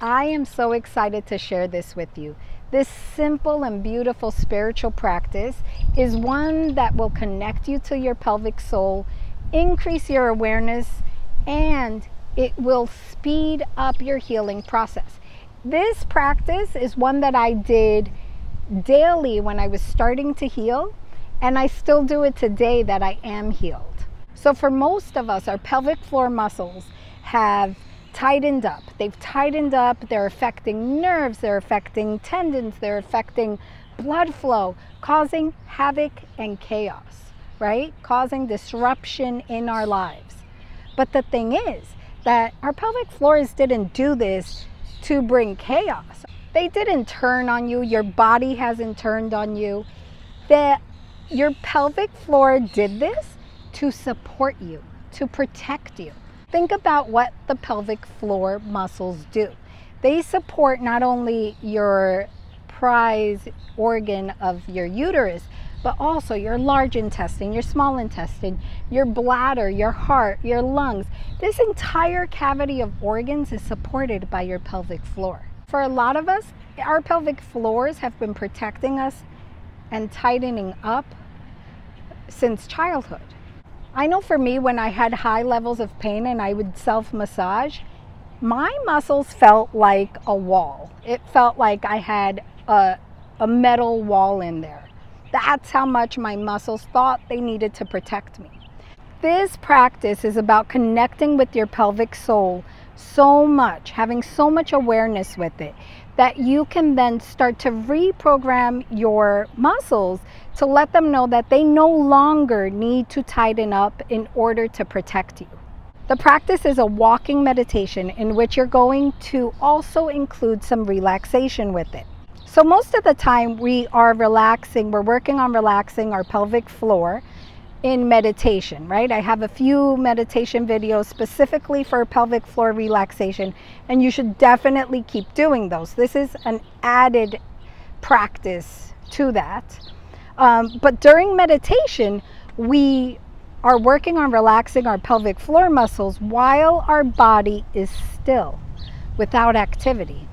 I am so excited to share this with you. This simple and beautiful spiritual practice is one that will connect you to your pelvic soul, increase your awareness, and it will speed up your healing process. This practice is one that I did daily when I was starting to heal, and I still do it today that I am healed. So, for most of us, our pelvic floor muscles have tightened up. They've tightened up. They're affecting nerves, they're affecting tendons, they're affecting blood flow, causing havoc and chaos, right? Causing disruption in our lives. But the thing is that our pelvic floors didn't do this to bring chaos. They didn't turn on you. Your body hasn't turned on you. The, your pelvic floor did this to support you, to protect you. Think about what the pelvic floor muscles do. They support not only your prize organ of your uterus, but also your large intestine, your small intestine, your bladder, your heart, your lungs. This entire cavity of organs is supported by your pelvic floor. For a lot of us, our pelvic floors have been protecting us and tightening up since childhood. I know for me, when I had high levels of pain and I would self massage, my muscles felt like a wall. It felt like I had a, a metal wall in there. That's how much my muscles thought they needed to protect me. This practice is about connecting with your pelvic soul so much, having so much awareness with it, that you can then start to reprogram your muscles to let them know that they no longer need to tighten up in order to protect you. The practice is a walking meditation in which you're going to also include some relaxation with it. So most of the time we are relaxing, we're working on relaxing our pelvic floor in meditation, right? I have a few meditation videos specifically for pelvic floor relaxation, and you should definitely keep doing those. This is an added practice to that. Um, but during meditation, we are working on relaxing our pelvic floor muscles while our body is still without activity.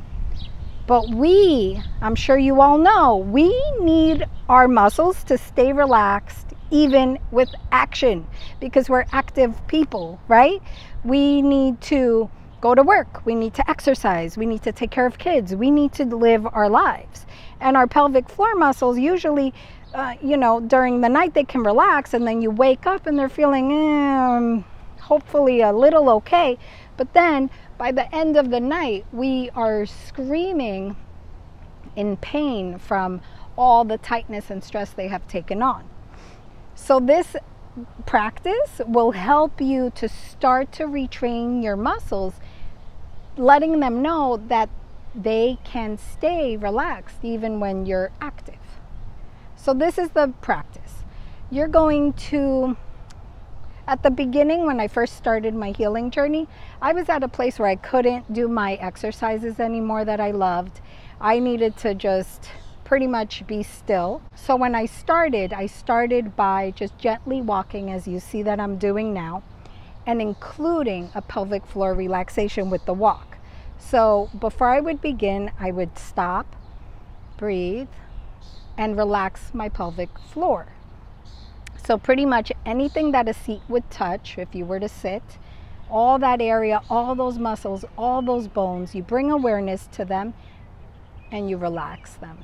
But we, I'm sure you all know, we need our muscles to stay relaxed even with action because we're active people, right? We need to go to work, we need to exercise, we need to take care of kids, we need to live our lives. And our pelvic floor muscles usually, uh, you know, during the night they can relax and then you wake up and they're feeling um, hopefully a little okay. But then by the end of the night, we are screaming in pain from all the tightness and stress they have taken on. So this practice will help you to start to retrain your muscles, letting them know that they can stay relaxed even when you're active. So this is the practice. You're going to at the beginning when I first started my healing journey, I was at a place where I couldn't do my exercises anymore that I loved. I needed to just pretty much be still. So when I started, I started by just gently walking as you see that I'm doing now and including a pelvic floor relaxation with the walk. So before I would begin, I would stop, breathe, and relax my pelvic floor. So pretty much anything that a seat would touch, if you were to sit, all that area, all those muscles, all those bones, you bring awareness to them and you relax them.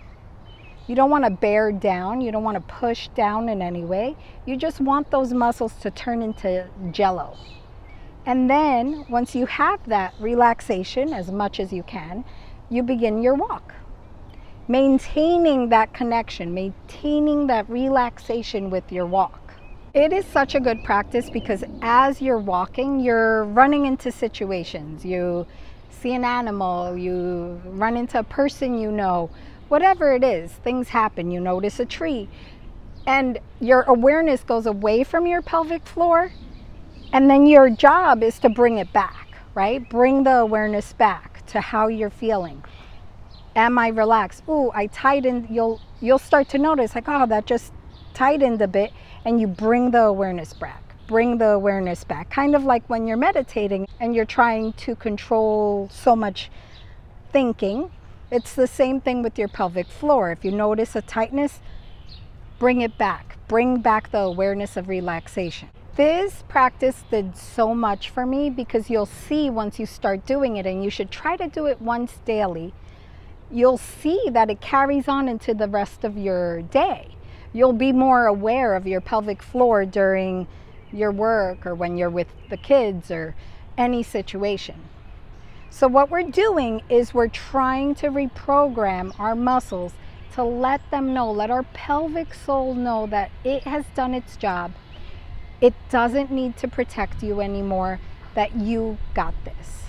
You don't want to bear down. You don't want to push down in any way. You just want those muscles to turn into jello. And then once you have that relaxation as much as you can, you begin your walk. Maintaining that connection, maintaining that relaxation with your walk. It is such a good practice because as you're walking, you're running into situations. You see an animal, you run into a person you know, whatever it is, things happen. You notice a tree, and your awareness goes away from your pelvic floor, and then your job is to bring it back, right? Bring the awareness back to how you're feeling. Am I relaxed? Ooh, I tightened. You'll you'll start to notice like, oh, that just tightened a bit, and you bring the awareness back. Bring the awareness back. Kind of like when you're meditating and you're trying to control so much thinking it's the same thing with your pelvic floor. If you notice a tightness, bring it back. Bring back the awareness of relaxation. This practice did so much for me because you'll see once you start doing it, and you should try to do it once daily, you'll see that it carries on into the rest of your day. You'll be more aware of your pelvic floor during your work or when you're with the kids or any situation. So what we're doing is we're trying to reprogram our muscles to let them know, let our pelvic soul know that it has done its job. It doesn't need to protect you anymore, that you got this.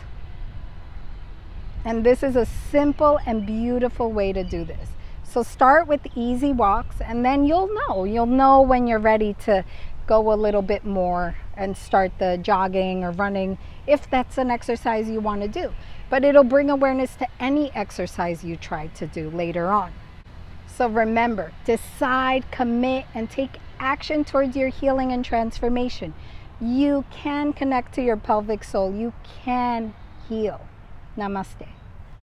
And this is a simple and beautiful way to do this. So start with easy walks and then you'll know. You'll know when you're ready to go a little bit more and start the jogging or running if that's an exercise you want to do. But it'll bring awareness to any exercise you try to do later on. So remember, decide, commit, and take action towards your healing and transformation. You can connect to your pelvic soul. You can heal. Namaste.